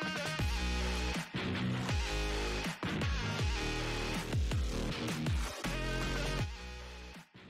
Thank you.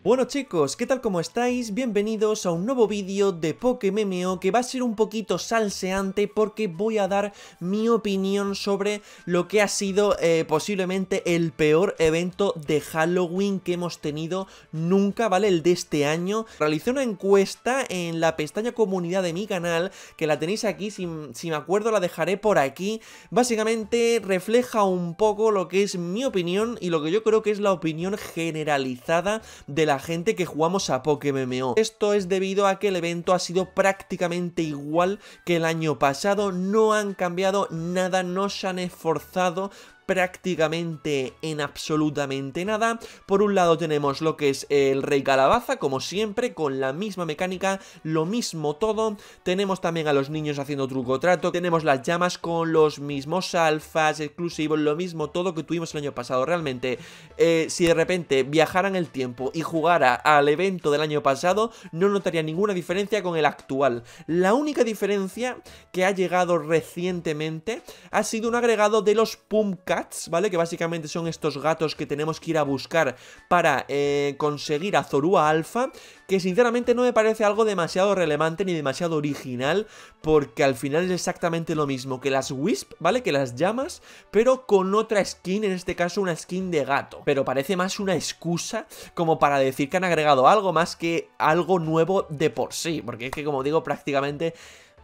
Bueno chicos, ¿qué tal como estáis? Bienvenidos a un nuevo vídeo de Memeo que va a ser un poquito salseante porque voy a dar mi opinión sobre lo que ha sido eh, posiblemente el peor evento de Halloween que hemos tenido nunca, ¿vale? El de este año. Realicé una encuesta en la pestaña comunidad de mi canal, que la tenéis aquí, si, si me acuerdo la dejaré por aquí. Básicamente refleja un poco lo que es mi opinión y lo que yo creo que es la opinión generalizada de la gente que jugamos a Pokémon. Esto es debido a que el evento ha sido prácticamente igual que el año pasado, no han cambiado nada, no se han esforzado prácticamente en absolutamente nada. Por un lado tenemos lo que es el Rey Calabaza, como siempre, con la misma mecánica, lo mismo todo. Tenemos también a los niños haciendo truco trato, tenemos las llamas con los mismos alfas, exclusivos, lo mismo todo que tuvimos el año pasado. Realmente, eh, si de repente viajaran el tiempo y jugara al evento del año pasado, no notaría ninguna diferencia con el actual. La única diferencia que ha llegado recientemente ha sido un agregado de los Pumka ¿vale? Que básicamente son estos gatos que tenemos que ir a buscar para eh, conseguir a Zorua Alpha, que sinceramente no me parece algo demasiado relevante ni demasiado original, porque al final es exactamente lo mismo que las Wisp, ¿vale? Que las llamas, pero con otra skin, en este caso una skin de gato. Pero parece más una excusa como para decir que han agregado algo más que algo nuevo de por sí, porque es que como digo prácticamente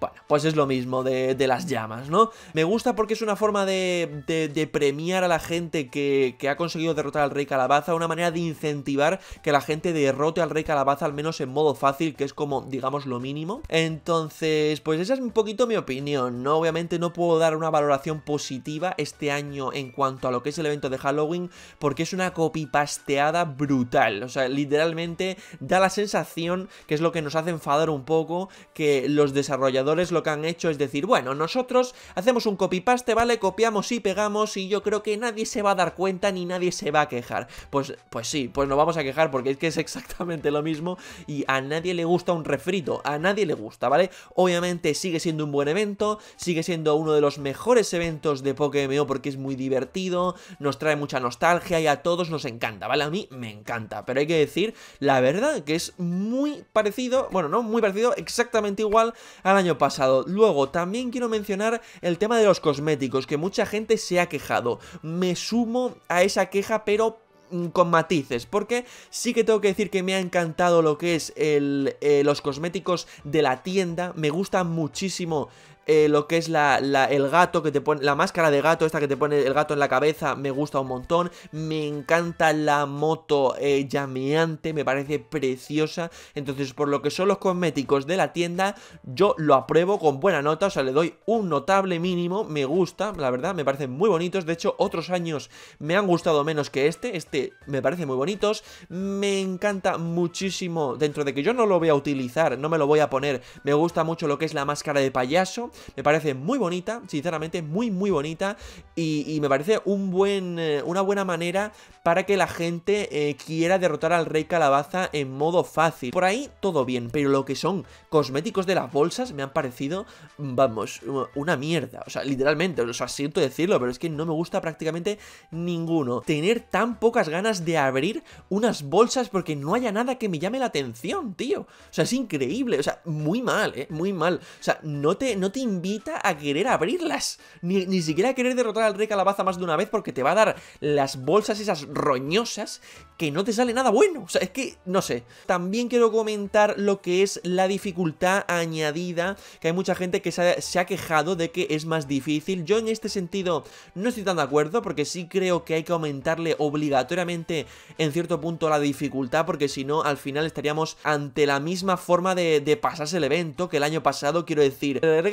bueno, pues es lo mismo de, las llamas, ¿no? Me gusta porque es una forma de, premiar a la gente que, que, ha conseguido derrotar al Rey Calabaza, una manera de incentivar que la gente derrote al Rey Calabaza, al menos en modo fácil, que es como, digamos, lo mínimo. Entonces, pues esa es un poquito mi opinión, ¿no? Obviamente no puedo dar una valoración positiva este año en cuanto a lo que es el evento de Halloween, porque es una copipasteada brutal. O sea, literalmente da la sensación, que es lo que nos hace enfadar un poco, que los desarrolladores lo que han hecho es decir, bueno, nosotros hacemos un copy-paste, ¿vale? Copiamos y pegamos y yo creo que nadie se va a dar cuenta ni nadie se va a quejar. Pues, pues sí, pues nos vamos a quejar porque es que es exactamente lo mismo y a nadie le gusta un refrito, a nadie le gusta, ¿vale? Obviamente sigue siendo un buen evento, sigue siendo uno de los mejores eventos de Pokémon porque es muy divertido, nos trae mucha nostalgia y a todos nos encanta, ¿vale? A mí me encanta, pero hay que decir la verdad que es muy parecido, bueno, no muy parecido, exactamente igual al año pasado. Luego, también quiero mencionar el tema de los cosméticos, que mucha gente se ha quejado. Me sumo a esa queja, pero mm, con matices, porque sí que tengo que decir que me ha encantado lo que es el, eh, los cosméticos de la tienda, me gustan muchísimo eh, lo que es la, el gato que te pone, la máscara de gato, esta que te pone el gato en la cabeza, me gusta un montón. Me encanta la moto eh, llameante, me parece preciosa. Entonces, por lo que son los cosméticos de la tienda, yo lo apruebo con buena nota, o sea, le doy un notable mínimo. Me gusta, la verdad, me parecen muy bonitos. De hecho, otros años me han gustado menos que este. Este me parece muy bonitos. Me encanta muchísimo, dentro de que yo no lo voy a utilizar, no me lo voy a poner. Me gusta mucho lo que es la máscara de payaso. Me parece muy bonita, sinceramente, muy, muy bonita. Y, me parece un buen, eh, una buena manera para que la gente eh, quiera derrotar al Rey Calabaza en modo fácil. Por ahí todo bien, pero lo que son cosméticos de las bolsas me han parecido, vamos, una mierda. O sea, literalmente, o sea, siento decirlo, pero es que no me gusta prácticamente ninguno. Tener tan pocas ganas de abrir unas bolsas porque no haya nada que me llame la atención, tío. O sea, es increíble, o sea, muy mal, ¿eh? Muy mal. O sea, no te, no te invita a querer abrirlas. Ni, siquiera a querer derrotar al rey calabaza más de una vez porque te va a dar las bolsas esas roñosas que no te sale nada bueno. O sea, es que, no sé. También quiero comentar lo que es la dificultad añadida, que hay mucha gente que se ha, quejado de que es más difícil. Yo en este sentido no estoy tan de acuerdo porque sí creo que hay que aumentarle obligatoriamente en cierto punto la dificultad porque si no al final estaríamos ante la misma forma de, de pasarse el evento que el año pasado. Quiero decir, el rey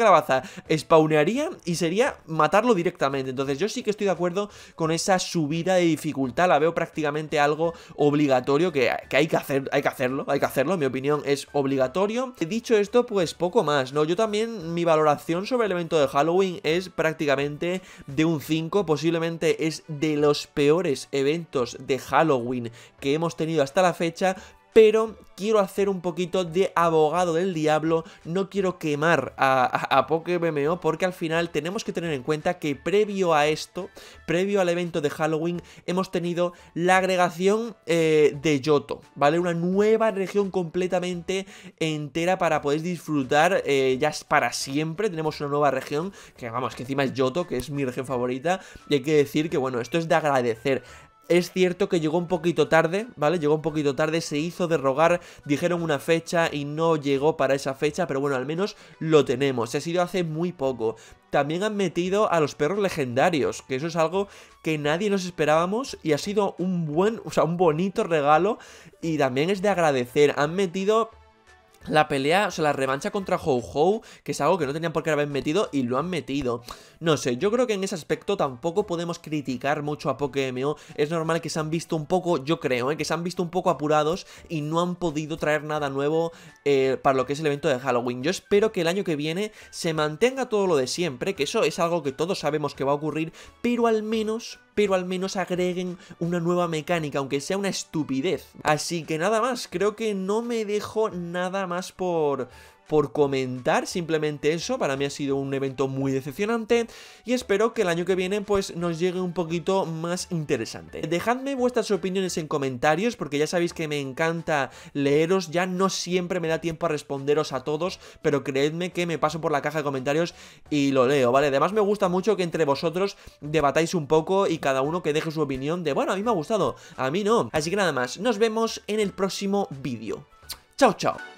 Spawnaría y sería matarlo directamente. Entonces yo sí que estoy de acuerdo con esa subida de dificultad, la veo prácticamente algo obligatorio que, hay que hacer, hay que hacerlo, hay que hacerlo, en mi opinión es obligatorio. Dicho esto, pues poco más, ¿no? Yo también mi valoración sobre el evento de Halloween es prácticamente de un 5, posiblemente es de los peores eventos de Halloween que hemos tenido hasta la fecha, pero quiero hacer un poquito de abogado del diablo, no quiero quemar a, a, porque al final tenemos que tener en cuenta que previo a esto, previo al evento de Halloween, hemos tenido la agregación eh, de Yoto, ¿vale? Una nueva región completamente entera para poder disfrutar eh, ya para siempre, tenemos una nueva región, que vamos, que encima es Yoto, que es mi región favorita, y hay que decir que bueno, esto es de agradecer, es cierto que llegó un poquito tarde, ¿vale? Llegó un poquito tarde, se hizo de rogar, dijeron una fecha y no llegó para esa fecha, pero bueno, al menos lo tenemos. Ha sido hace muy poco. También han metido a los perros legendarios, que eso es algo que nadie nos esperábamos y ha sido un buen, o sea, un bonito regalo y también es de agradecer. Han metido la pelea, o sea, la revancha contra Ho Ho, que es algo que no tenían por qué haber metido y lo han metido. No sé, yo creo que en ese aspecto tampoco podemos criticar mucho a Pokémon. Es normal que se han visto un poco, yo creo, eh, que se han visto un poco apurados y no han podido traer nada nuevo eh, para lo que es el evento de Halloween. Yo espero que el año que viene se mantenga todo lo de siempre, que eso es algo que todos sabemos que va a ocurrir, pero al menos pero al menos agreguen una nueva mecánica, aunque sea una estupidez. Así que nada más, creo que no me dejo nada más por, por comentar simplemente eso. Para mí ha sido un evento muy decepcionante y espero que el año que viene pues nos llegue un poquito más interesante. Dejadme vuestras opiniones en comentarios porque ya sabéis que me encanta leeros, ya no siempre me da tiempo a responderos a todos, pero creedme que me paso por la caja de comentarios y lo leo, ¿vale? Además me gusta mucho que entre vosotros debatáis un poco y cada uno que deje su opinión de, bueno, a mí me ha gustado, a mí no. Así que nada más, nos vemos en el próximo vídeo. Chao, chao.